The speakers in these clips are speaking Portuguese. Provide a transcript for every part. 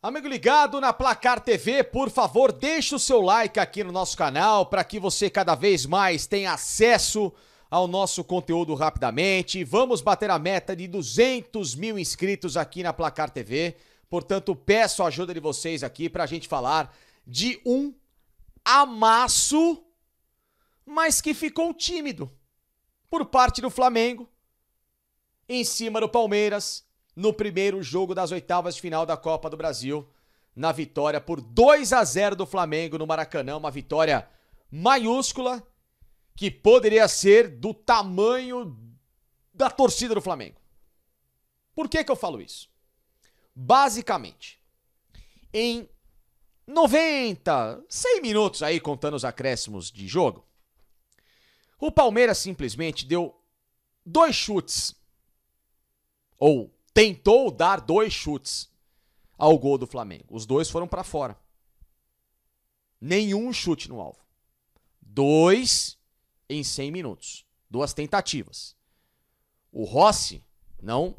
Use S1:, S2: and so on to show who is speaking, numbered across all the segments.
S1: Amigo ligado na Placar TV, por favor, deixe o seu like aqui no nosso canal para que você cada vez mais tenha acesso ao nosso conteúdo rapidamente. Vamos bater a meta de 200 mil inscritos aqui na Placar TV. Portanto, peço a ajuda de vocês aqui para a gente falar de um amasso, mas que ficou tímido por parte do Flamengo, em cima do Palmeiras no primeiro jogo das oitavas de final da Copa do Brasil, na vitória por 2 a 0 do Flamengo no Maracanã, uma vitória maiúscula que poderia ser do tamanho da torcida do Flamengo. Por que que eu falo isso? Basicamente, em 90, 100 minutos aí contando os acréscimos de jogo, o Palmeiras simplesmente deu dois chutes ou tentou dar dois chutes ao gol do Flamengo. Os dois foram para fora. Nenhum chute no alvo. Dois em 100 minutos. Duas tentativas. O Rossi não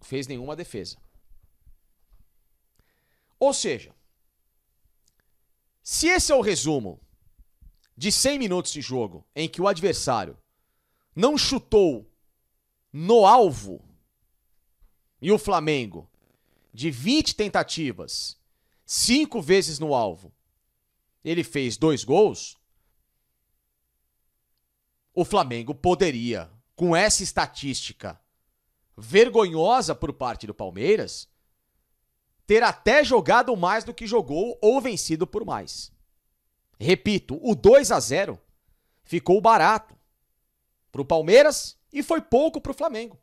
S1: fez nenhuma defesa. Ou seja, se esse é o resumo de 100 minutos de jogo em que o adversário não chutou no alvo, e o Flamengo, de 20 tentativas, cinco vezes no alvo, ele fez dois gols, o Flamengo poderia, com essa estatística vergonhosa por parte do Palmeiras, ter até jogado mais do que jogou ou vencido por mais. Repito, o 2 a 0 ficou barato para o Palmeiras e foi pouco para o Flamengo.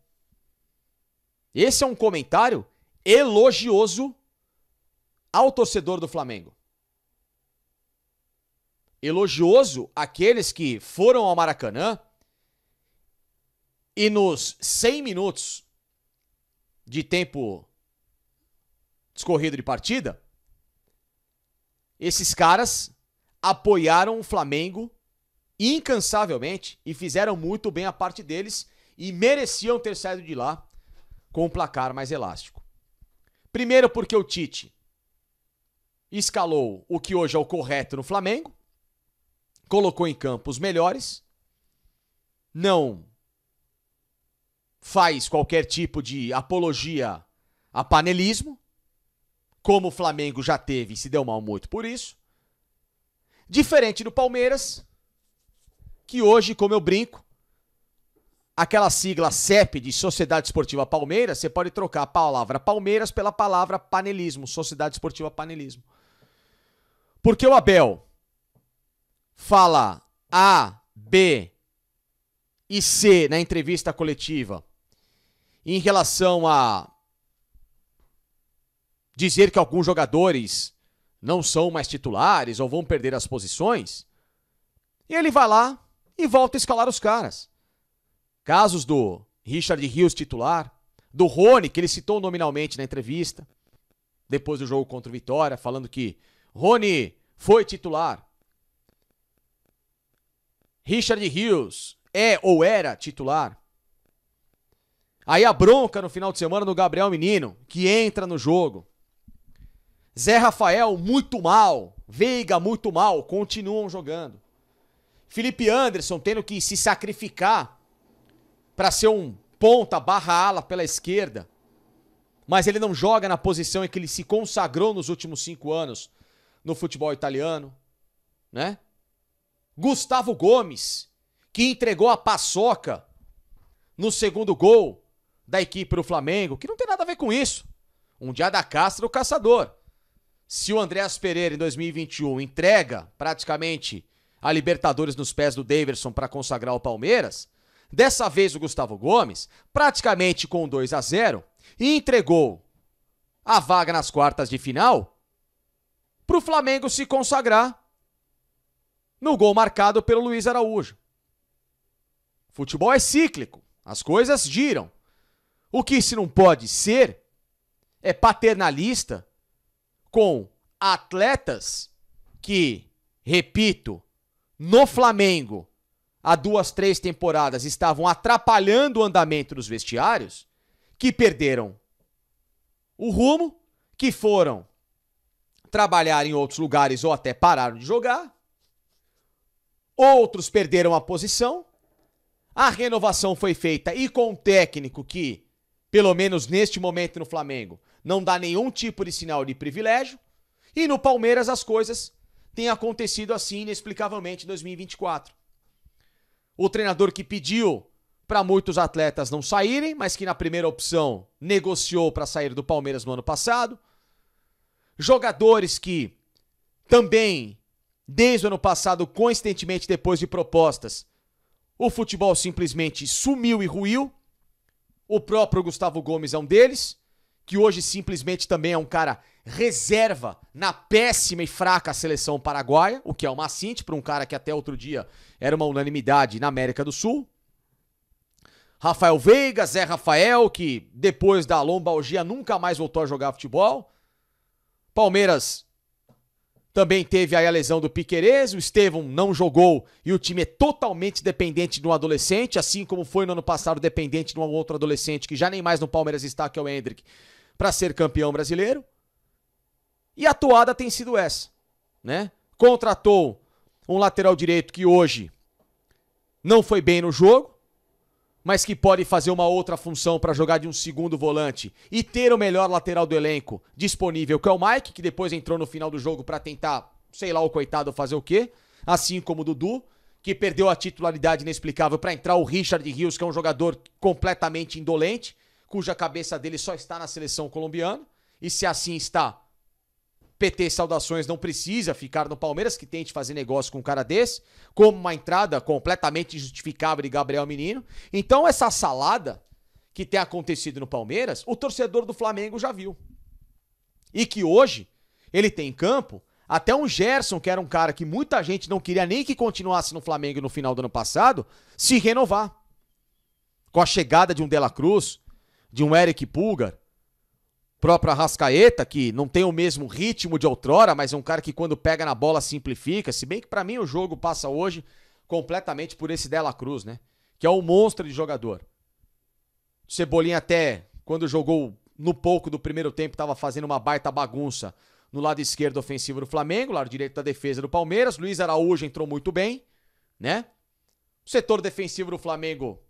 S1: Esse é um comentário elogioso ao torcedor do Flamengo. Elogioso àqueles que foram ao Maracanã e nos 100 minutos de tempo discorrido de partida, esses caras apoiaram o Flamengo incansavelmente e fizeram muito bem a parte deles e mereciam ter saído de lá com um placar mais elástico. Primeiro, porque o Tite escalou o que hoje é o correto no Flamengo, colocou em campo os melhores, não faz qualquer tipo de apologia a panelismo, como o Flamengo já teve e se deu mal muito por isso. Diferente do Palmeiras, que hoje, como eu brinco, aquela sigla CEP de Sociedade Esportiva Palmeiras, você pode trocar a palavra Palmeiras pela palavra panelismo, Sociedade Esportiva Panelismo. Porque o Abel fala A, B e C na entrevista coletiva em relação a dizer que alguns jogadores não são mais titulares ou vão perder as posições, ele vai lá e volta a escalar os caras. Casos do Richard Rios titular, do Rony, que ele citou nominalmente na entrevista, depois do jogo contra o Vitória, falando que Rony foi titular. Richard Rios é ou era titular. Aí a bronca no final de semana do Gabriel Menino, que entra no jogo. Zé Rafael muito mal, Veiga muito mal, continuam jogando. Felipe Anderson tendo que se sacrificar para ser um ponta barra ala pela esquerda, mas ele não joga na posição em que ele se consagrou nos últimos cinco anos no futebol italiano, né? Gustavo Gomes, que entregou a paçoca no segundo gol da equipe do Flamengo, que não tem nada a ver com isso. Um dia da castra o caçador. Se o Andréas Pereira em 2021 entrega praticamente a Libertadores nos pés do Davidson para consagrar o Palmeiras, Dessa vez o Gustavo Gomes, praticamente com 2 a 0, entregou a vaga nas quartas de final para o Flamengo se consagrar no gol marcado pelo Luiz Araújo. Futebol é cíclico, as coisas giram. O que se não pode ser é paternalista com atletas que, repito, no Flamengo há duas, três temporadas estavam atrapalhando o andamento dos vestiários, que perderam o rumo, que foram trabalhar em outros lugares ou até pararam de jogar. Outros perderam a posição. A renovação foi feita e com um técnico que, pelo menos neste momento no Flamengo, não dá nenhum tipo de sinal de privilégio. E no Palmeiras as coisas têm acontecido assim inexplicavelmente em 2024. O treinador que pediu para muitos atletas não saírem, mas que na primeira opção negociou para sair do Palmeiras no ano passado. Jogadores que também, desde o ano passado, constantemente depois de propostas, o futebol simplesmente sumiu e ruiu. O próprio Gustavo Gomes é um deles que hoje simplesmente também é um cara reserva na péssima e fraca seleção paraguaia, o que é uma assinte para um cara que até outro dia era uma unanimidade na América do Sul. Rafael Veiga, Zé Rafael, que depois da lombalgia nunca mais voltou a jogar futebol. Palmeiras também teve aí a lesão do Piquerez, o Estevão não jogou e o time é totalmente dependente de um adolescente, assim como foi no ano passado dependente de um outro adolescente que já nem mais no Palmeiras está, que é o Hendrick, para ser campeão brasileiro. E a toada tem sido essa, né? Contratou um lateral direito que hoje não foi bem no jogo, mas que pode fazer uma outra função para jogar de um segundo volante e ter o melhor lateral do elenco disponível, que é o Mike, que depois entrou no final do jogo para tentar, sei lá, o coitado fazer o quê, assim como o Dudu, que perdeu a titularidade inexplicável para entrar o Richard Rios, que é um jogador completamente indolente cuja cabeça dele só está na seleção colombiana. E se assim está, PT Saudações não precisa ficar no Palmeiras, que tente fazer negócio com um cara desse, como uma entrada completamente injustificável de Gabriel Menino. Então, essa salada que tem acontecido no Palmeiras, o torcedor do Flamengo já viu. E que hoje ele tem em campo até um Gerson, que era um cara que muita gente não queria nem que continuasse no Flamengo no final do ano passado, se renovar. Com a chegada de um Dela Cruz, de um Eric Pulgar, próprio Arrascaeta, que não tem o mesmo ritmo de outrora, mas é um cara que quando pega na bola simplifica, se bem que para mim o jogo passa hoje completamente por esse Dela Cruz, né? Que é um monstro de jogador. Cebolinha até quando jogou no pouco do primeiro tempo estava fazendo uma baita bagunça no lado esquerdo ofensivo do Flamengo, lado direito da defesa do Palmeiras. Luiz Araújo entrou muito bem, né? setor defensivo do Flamengo,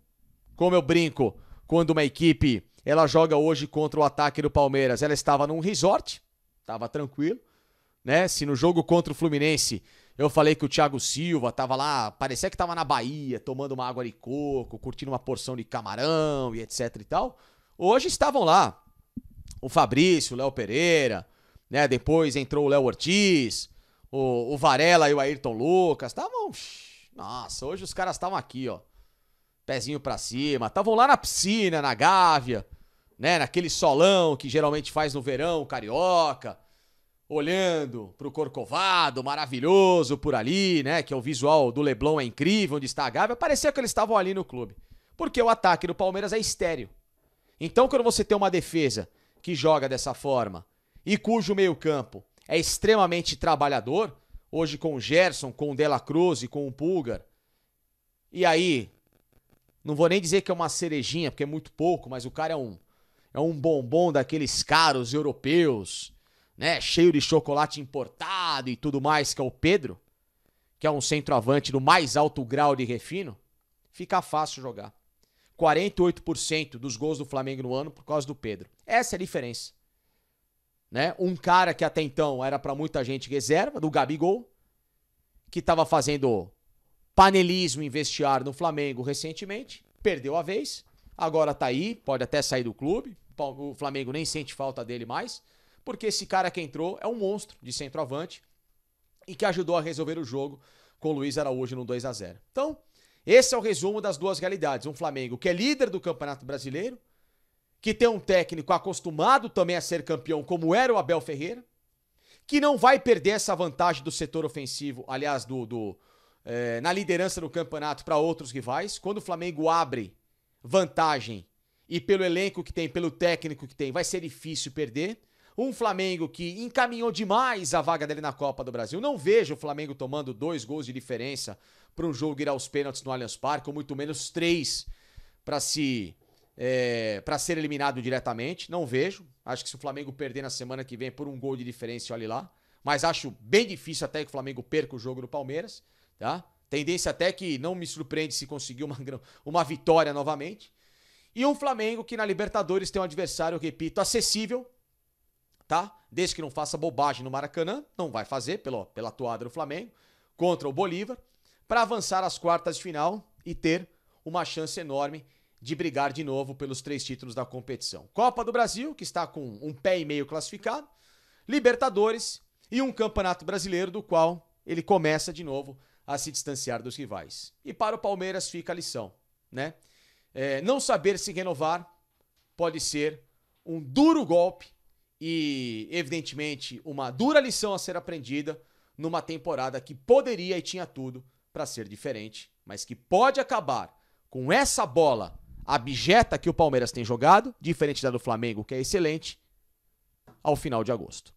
S1: como eu brinco, quando uma equipe ela joga hoje contra o ataque do Palmeiras. Ela estava num resort, estava tranquilo, né? Se no jogo contra o Fluminense eu falei que o Thiago Silva estava lá, parecia que estava na Bahia, tomando uma água de coco, curtindo uma porção de camarão e etc e tal. Hoje estavam lá o Fabrício, o Léo Pereira, né? Depois entrou o Léo Ortiz, o, o Varela e o Ayrton Lucas. Estavam. Nossa, hoje os caras estavam aqui, ó. Pezinho pra cima. Estavam lá na piscina, na gávea né, naquele solão que geralmente faz no verão, carioca, olhando pro Corcovado, maravilhoso por ali, né, que é o visual do Leblon é incrível, onde está a Gávea, parecia que eles estavam ali no clube. Porque o ataque do Palmeiras é estéreo. Então, quando você tem uma defesa que joga dessa forma e cujo meio-campo é extremamente trabalhador, hoje com o Gerson, com o Dela Cruz e com o Pulgar, e aí, não vou nem dizer que é uma cerejinha, porque é muito pouco, mas o cara é um é um bombom daqueles caros europeus, né? Cheio de chocolate importado e tudo mais, que é o Pedro, que é um centroavante do mais alto grau de refino, fica fácil jogar. 48% dos gols do Flamengo no ano por causa do Pedro. Essa é a diferença. Né? Um cara que até então era para muita gente reserva, do Gabigol, que estava fazendo panelismo em vestiário no Flamengo recentemente, perdeu a vez, agora tá aí, pode até sair do clube, o Flamengo nem sente falta dele mais, porque esse cara que entrou é um monstro de centroavante e que ajudou a resolver o jogo com o Luiz Araújo no 2 a 0 Então, esse é o resumo das duas realidades. Um Flamengo que é líder do Campeonato Brasileiro, que tem um técnico acostumado também a ser campeão, como era o Abel Ferreira, que não vai perder essa vantagem do setor ofensivo, aliás, do, do é, na liderança do campeonato para outros rivais. Quando o Flamengo abre vantagem e pelo elenco que tem, pelo técnico que tem, vai ser difícil perder. Um Flamengo que encaminhou demais a vaga dele na Copa do Brasil. Não vejo o Flamengo tomando dois gols de diferença para um jogo ir aos pênaltis no Allianz Parque, ou muito menos três para se é, para ser eliminado diretamente. Não vejo. Acho que se o Flamengo perder na semana que vem por um gol de diferença, olhe lá. Mas acho bem difícil até que o Flamengo perca o jogo do Palmeiras, tá? Tendência até que não me surpreende se conseguir uma, uma vitória novamente. E um Flamengo que na Libertadores tem um adversário, repito, acessível, tá? Desde que não faça bobagem no Maracanã, não vai fazer pela, pela toada do Flamengo, contra o Bolívar, para avançar às quartas de final e ter uma chance enorme de brigar de novo pelos três títulos da competição. Copa do Brasil, que está com um pé e meio classificado, Libertadores e um Campeonato Brasileiro, do qual ele começa de novo a se distanciar dos rivais. E para o Palmeiras fica a lição, né? é, não saber se renovar pode ser um duro golpe e, evidentemente, uma dura lição a ser aprendida numa temporada que poderia e tinha tudo para ser diferente, mas que pode acabar com essa bola abjeta que o Palmeiras tem jogado, diferente da do Flamengo, que é excelente, ao final de agosto.